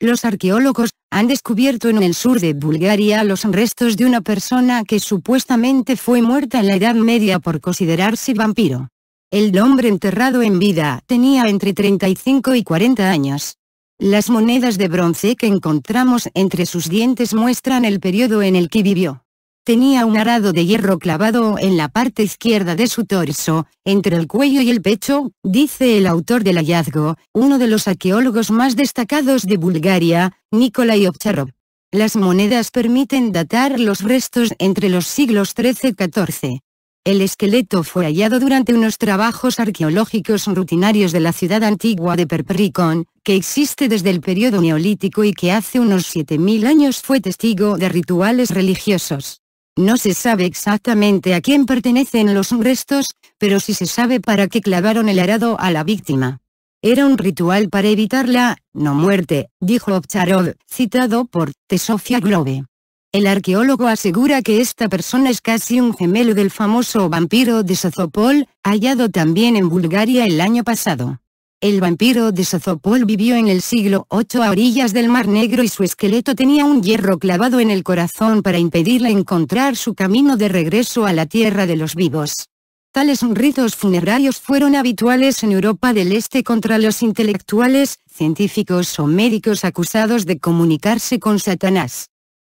los arqueólogos han descubierto en el sur de Bulgaria los restos de una persona que supuestamente fue muerta en la Edad Media por considerarse vampiro. El hombre enterrado en vida tenía entre 35 y 40 años. Las monedas de bronce que encontramos entre sus dientes muestran el periodo en el que vivió. Tenía un arado de hierro clavado en la parte izquierda de su torso, entre el cuello y el pecho, dice el autor del hallazgo, uno de los arqueólogos más destacados de Bulgaria, Nikolai Ovcharov. Las monedas permiten datar los restos entre los siglos XIII-XIV. El esqueleto fue hallado durante unos trabajos arqueológicos rutinarios de la ciudad antigua de Perperikon, que existe desde el periodo neolítico y que hace unos 7.000 años fue testigo de rituales religiosos. No se sabe exactamente a quién pertenecen los restos, pero sí se sabe para qué clavaron el arado a la víctima. Era un ritual para evitar la no muerte, dijo Obcharov, citado por The Sofia Globe. El arqueólogo asegura que esta persona es casi un gemelo del famoso vampiro de Sozopol, hallado también en Bulgaria el año pasado. El vampiro de Sozopol vivió en el siglo VIII a orillas del Mar Negro y su esqueleto tenía un hierro clavado en el corazón para impedirle encontrar su camino de regreso a la tierra de los vivos. Tales ritos funerarios fueron habituales en Europa del Este contra los intelectuales, científicos o médicos acusados de comunicarse con Satanás.